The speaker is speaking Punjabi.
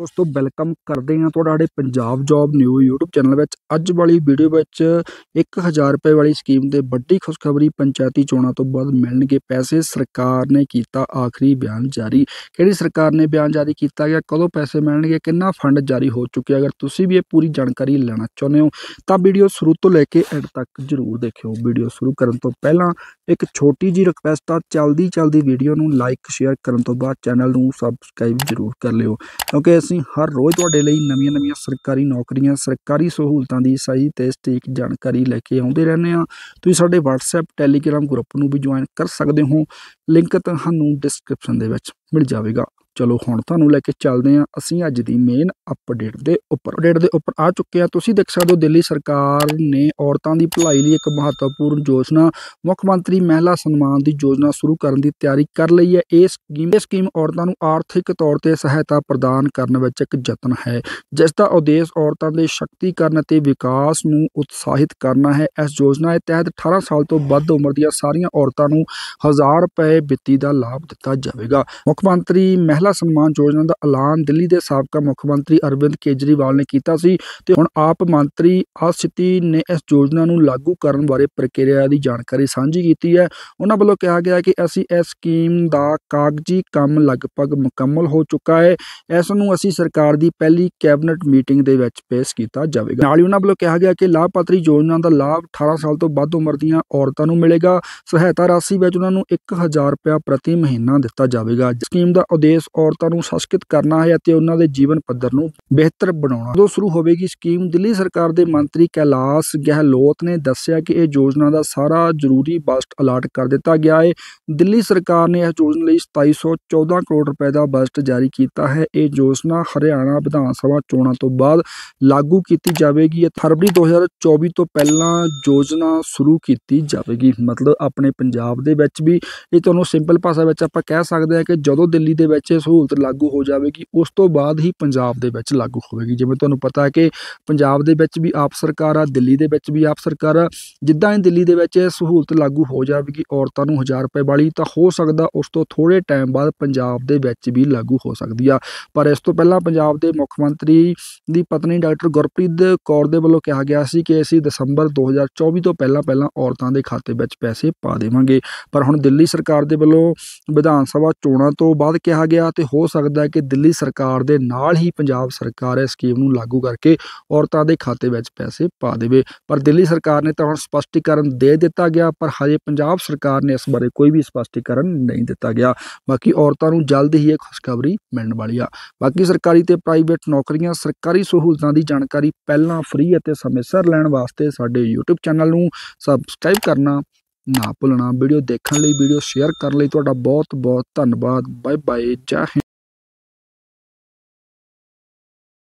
ਦੋਸਤੋ ਵੈਲਕਮ ਕਰਦੇ ਹਾਂ ਤੁਹਾਡਾ ਸਾਡੇ Punjab job new YouTube channel ਵਿੱਚ ਅੱਜ ਵਾਲੀ ਵੀਡੀਓ ਵਿੱਚ 1000 ਰੁਪਏ ਵਾਲੀ ਸਕੀਮ ਦੇ ਵੱਡੀ ਖੁਸ਼ਖਬਰੀ ਪੰਚਾਇਤੀ ਚੋਣਾਂ ਤੋਂ ਬਾਅਦ ਮਿਲਣਗੇ ਪੈਸੇ ਸਰਕਾਰ ਨੇ ਕੀਤਾ ਆਖਰੀ ਬਿਆਨ ਜਾਰੀ ਕਿਹੜੀ ਸਰਕਾਰ ਨੇ ਬਿਆਨ ਜਾਰੀ ਕੀਤਾ ਗਿਆ ਕਦੋਂ ਪੈਸੇ ਮਿਲਣਗੇ ਕਿੰਨਾ ਫੰਡ ਜਾਰੀ ਹੋ ਚੁੱਕਿਆ ਅਗਰ ਤੁਸੀਂ ਵੀ ਇਹ ਪੂਰੀ ਜਾਣਕਾਰੀ ਲੈਣਾ ਚਾਹੁੰਦੇ ਹੋ ਤਾਂ ਵੀਡੀਓ ਸ਼ੁਰੂ ਤੋਂ ਲੈ ਕੇ ਐਂਡ ਤੱਕ ਜ਼ਰੂਰ ਦੇਖਿਓ ਵੀਡੀਓ ਸ਼ੁਰੂ ਕਰਨ ਤੋਂ ਪਹਿਲਾਂ ਇੱਕ ਛੋਟੀ ਜੀ ਰਿਕਵੈਸਟ ਆ ਚਲਦੀ ਚਲਦੀ ਵੀਡੀਓ ਨੂੰ ਲਾਈਕ ਸ਼ੇਅਰ ਕਰਨ ਤੋਂ ਬਾਅਦ ਚੈਨਲ ਨੂੰ ਸਬਸਕ੍ਰਾਈਬ ਜ਼ਰੂਰ ਕਰ ਲਿਓ ਕਿਉਂਕਿ ਅਸੀਂ ਹਰ ਰੋਜ਼ ਤੁਹਾਡੇ ਲਈ ਨਵੀਆਂ-ਨਵੀਆਂ ਸਰਕਾਰੀ ਨੌਕਰੀਆਂ ਸਰਕਾਰੀ ਸਹੂਲਤਾਂ ਦੀ ਸਹੀ ਤੇ ਸਟੀਕ ਜਾਣਕਾਰੀ ਲੈ ਕੇ ਆਉਂਦੇ ਰਹਿੰਦੇ ਆ ਤੁਸੀਂ ਸਾਡੇ WhatsApp Telegram ਗਰੁੱਪ ਨੂੰ ਵੀ ਜੁਆਇਨ ਕਰ ਸਕਦੇ ਹੋ ਲਿੰਕ ਤੁਹਾਨੂੰ ਡਿਸਕ੍ਰਿਪਸ਼ਨ ਦੇ ਵਿੱਚ ਮਿਲ ਜਾਵੇਗਾ ਚਲੋ ਹੁਣ ਤੁਹਾਨੂੰ ਲੈ ਕੇ ਚੱਲਦੇ ਹਾਂ ਅਸੀਂ ਅੱਜ ਦੀ ਮੇਨ ਅਪਡੇਟ ਦੇ ਉੱਪਰ ਅਪਡੇਟ ਦੇ ਉੱਪਰ ਆ ਚੁੱਕੇ ਆ ਤੁਸੀਂ ਦੇਖ ਸਕਦੇ ਹੋ ਦਿੱਲੀ ਸਰਕਾਰ ਨੇ ਔਰਤਾਂ ਦੀ ਭਲਾਈ ਲਈ ਇੱਕ ਮਹੱਤਵਪੂਰਨ ਯੋਜਨਾ ਮੁੱਖ ਮੰਤਰੀ ਮਹਿਲਾ ਸਨਮਾਨ ਦੀ ਯੋਜਨਾ ਸ਼ੁਰੂ ਕਰਨ ਦੀ ਤਿਆਰੀ ਕਰ ਲਈ ਹੈ ਇਸ ਸਕੀਮ ਇਸ ਸਕੀਮ ਔਰਤਾਂ ਨੂੰ ਆਰਥਿਕ ਤੌਰ ਤੇ ਸਹਾਇਤਾ ਪ੍ਰਦਾਨ ਕਰਨ ਵਿੱਚ ਇੱਕ ਯਤਨ ਹੈ ਜਿਸ ਦਾ ਉਦੇਸ਼ ਔਰਤਾਂ ਦੇ ਸ਼ਕਤੀਕਰਨ ਅਤੇ ਵਿਕਾਸ ਨੂੰ ਉਤਸ਼ਾਹਿਤ ਕਰਨਾ ਹੈ ਇਸ ਯੋਜਨਾ ਦੇ ਤਹਿਤ 18 ਸਾਲ ਤੋਂ ਵੱਧ ਉਮਰ ਦੀਆਂ ਸਾਰੀਆਂ ਔਰਤਾਂ ਨੂੰ 1000 ਰੁਪਏ ਵਿੱਤੀ ਦਾ ਲਾਭ ਦਿੱਤਾ ਜਾਵੇਗਾ ਮੁੱਖ ਮੰਤਰੀ ਮਹਿਲਾ ਉਜਲਾ ਸਨਮਾਨ ਯੋਜਨਾ ਦਾ ਐਲਾਨ ਦਿੱਲੀ ਦੇ ਸਾਬਕਾ ਮੁੱਖ ਮੰਤਰੀ ਅਰਵਿੰਦ ਕੇਜਰੀਵਾਲ ਨੇ ਕੀਤਾ ਸੀ ਤੇ ਹੁਣ ਆਪ ਮੰਤਰੀ ਆਸਿਤੀ ਨੇ ਇਸ ਯੋਜਨਾ ਨੂੰ ਲਾਗੂ ਕਰਨ ਬਾਰੇ ਪ੍ਰਕਿਰਿਆ ਦੀ ਜਾਣਕਾਰੀ ਸਾਂਝੀ ਕੀਤੀ ਹੈ ਉਹਨਾਂ ਵੱਲੋਂ ਕਿਹਾ ਗਿਆ ਕਿ ਅਸੀਂ ਇਸ ਸਕੀਮ ਦਾ ਕਾਗਜ਼ੀ ਕੰਮ ਲਗਭਗ ਮੁਕੰਮਲ ਹੋ ਚੁੱਕਾ ਹੈ ਇਸ ਨੂੰ ਅਸੀਂ ਸਰਕਾਰ ਦੀ ਪਹਿਲੀ ਕੈਬਨਿਟ ਮੀਟਿੰਗ ਦੇ ਵਿੱਚ ਪੇਸ਼ ਕੀਤਾ ਜਾਵੇਗਾ ਨਾਲ ਹੀ ਉਹਨਾਂ ਵੱਲੋਂ ਕਿਹਾ ਗਿਆ ਕਿ ਲਾਭਪਾਤਰੀ ਯੋਜਨਾ ਦਾ ਲਾਭ 18 ਸਾਲ ਤੋਂ ਵੱਧ ਉਮਰ ਦੀਆਂ ਔਰਤਾਂ ਨੂੰ ਮਿਲੇਗਾ ਸਹਾਇਤਾ ਰਾਸ਼ੀ ਵਿੱਚ ਉਹਨਾਂ ਨੂੰ 1000 ਰੁਪਏ ਪ੍ਰਤੀ ਮਹੀਨਾ ਦਿੱਤਾ ਜਾਵੇਗਾ ਸਕੀਮ ਦਾ ਉਦੇਸ਼ ਔਰਤਾਂ ਨੂੰ ਸਸ਼ਕਤ ਕਰਨਾ ਹੈ ਅਤੇ ਉਹਨਾਂ ਦੇ ਜੀਵਨ ਪੱਧਰ ਨੂੰ ਬਿਹਤਰ ਬਣਾਉਣਾ ਜਦੋਂ ਸ਼ੁਰੂ ਹੋਵੇਗੀ ਸਕੀਮ ਦਿੱਲੀ ਸਰਕਾਰ ਦੇ ਮੰਤਰੀ ਕੈਲਾਸ ਗਹਿਲੋਤ ਨੇ ਦੱਸਿਆ ਕਿ ਇਹ ਯੋਜਨਾ ਦਾ ਸਾਰਾ ਜ਼ਰੂਰੀ ਬਜਟ ਅਲਾਟ ਕਰ ਦਿੱਤਾ ਗਿਆ ਹੈ ਦਿੱਲੀ ਸਰਕਾਰ ਨੇ ਇਹ ਯੋਜਨਾ ਲਈ 2714 ਕਰੋੜ ਰੁਪਏ ਦਾ ਬਜਟ ਜਾਰੀ ਕੀਤਾ ਹੈ ਇਹ ਯੋਜਨਾ ਹਰਿਆਣਾ ਵਿਧਾਨ ਸਭਾ ਚੋਣਾਂ ਤੋਂ ਬਾਅਦ ਲਾਗੂ ਕੀਤੀ ਜਾਵੇਗੀ ਅਤੇ ਫਰਵਰੀ 2024 ਤੋਂ ਪਹਿਲਾਂ ਯੋਜਨਾ ਸ਼ੁਰੂ ਕੀਤੀ ਜਾਵੇਗੀ ਮਤਲਬ ਆਪਣੇ ਪੰਜਾਬ ਦੇ ਵਿੱਚ ਵੀ ਇਹ ਤੁਹਾਨੂੰ ਸਿੰਪਲ ਭਾਸ਼ਾ ਵਿੱਚ ਆਪਾਂ ਕਹਿ ਸਕਦੇ ਹਾਂ ਕਿ ਜਦੋਂ ਦਿੱਲੀ ਦੇ ਵਿੱਚ ਸਹੂਲਤ ਲਾਗੂ ਹੋ ਜਾਵੇਗੀ ਉਸ ਤੋਂ ਬਾਅਦ ਹੀ ਪੰਜਾਬ ਦੇ ਵਿੱਚ ਲਾਗੂ ਹੋਵੇਗੀ ਜਿਵੇਂ ਤੁਹਾਨੂੰ ਪਤਾ ਹੈ ਕਿ ਪੰਜਾਬ ਦੇ ਵਿੱਚ ਵੀ ਆਪ ਸਰਕਾਰ ਆ ਦਿੱਲੀ ਦੇ ਵਿੱਚ ਵੀ ਆਪ ਸਰਕਾਰ ਆ ਜਿੱਦਾਂ ਹੀ ਦਿੱਲੀ ਦੇ ਵਿੱਚ ਇਹ ਸਹੂਲਤ ਲਾਗੂ ਹੋ ਜਾਵੇਗੀ ਔਰਤਾਂ ਨੂੰ 1000 ਰੁਪਏ ਵਾਲੀ ਤਾਂ ਹੋ ਸਕਦਾ ਉਸ ਤੋਂ ਥੋੜੇ ਟਾਈਮ ਬਾਅਦ ਪੰਜਾਬ ਦੇ ਵਿੱਚ ਵੀ ਲਾਗੂ ਹੋ ਸਕਦੀ ਆ ਪਰ ਇਸ ਤੋਂ ਪਹਿਲਾਂ ਪੰਜਾਬ ਦੇ ਮੁੱਖ ਮੰਤਰੀ ਦੀ ਪਤਨੀ ਡਾਕਟਰ ਗੁਰਪ੍ਰੀਤ ਕੌਰ ਦੇ ਵੱਲੋਂ ਕਿਹਾ ਗਿਆ ਸੀ ਕਿ ਅਸੀਂ ਦਸੰਬਰ 2024 ਤੋਂ ਪਹਿਲਾਂ ਪਹਿਲਾਂ ਔਰਤਾਂ ਦੇ ਖਾਤੇ ਵਿੱਚ ਪੈਸੇ ਪਾ ਦੇਵਾਂਗੇ ਪਰ ਹੁਣ ਦਿੱਲੀ ਸਰਕਾਰ ਦੇ ਵੱਲੋਂ ਵਿਧਾਨ ਸਭਾ ਚੋਣਾਂ ਤੋਂ ਬਾਅਦ ਕਿਹਾ ਗਿਆ ਸਕਦਾ ਤੇ ਹੋ ਸਕਦਾ ਹੈ ਕਿ ਦਿੱਲੀ ਸਰਕਾਰ ਦੇ ਨਾਲ ਹੀ ਪੰਜਾਬ ਸਰਕਾਰ ਇਸ ਸਕੀਮ ਨੂੰ ਲਾਗੂ ਕਰਕੇ ਔਰਤਾਂ ਦੇ ਖਾਤੇ ਵਿੱਚ ਪੈਸੇ ਪਾ ਦੇਵੇ ਪਰ ਦਿੱਲੀ ਸਰਕਾਰ ਨੇ ਤਾਂ ਹੁਣ ਸਪਸ਼ਟੀਕਰਨ ਦੇ ਦਿੱਤਾ ਗਿਆ ਪਰ ਹਜੇ ਪੰਜਾਬ ਸਰਕਾਰ ਨੇ ਇਸ ਬਾਰੇ ਕੋਈ ਵੀ ਸਪਸ਼ਟੀਕਰਨ ਨਹੀਂ ਦਿੱਤਾ ਗਿਆ ਬਾਕੀ ਔਰਤਾਂ ਨੂੰ ਜਲਦ ਹੀ ਇਹ ਖੁਸ਼ਖਬਰੀ ਮਿਲਣ ਵਾਲੀ ਆ ਬਾਕੀ ਸਰਕਾਰੀ ਤੇ ਪ੍ਰਾਈਵੇਟ ਨੌਕਰੀਆਂ ਸਰਕਾਰੀ ਸਹੂਲਤਾਂ ਦੀ ਜਾਣਕਾਰੀ ਪਹਿਲਾਂ ਫ੍ਰੀ ਅਤੇ ਸਮੇਂ ਸਿਰ ਲੈਣ ਵਾਸਤੇ ਸਾਡੇ YouTube ਚੈਨਲ ਨੂੰ ਸਬਸਕ੍ਰਾਈਬ ਕਰਨਾ ਨਾ ਭੁੱਲਣਾ ਵੀਡੀਓ ਦੇਖਣ ਲਈ ਵੀਡੀਓ ਸ਼ੇਅਰ ਕਰਨ ਲਈ ਤੁਹਾਡਾ ਬਹੁਤ ਬਹੁਤ ਧੰਨਵਾਦ ਬਾਏ ਬਾਏ ਚਾਹੇ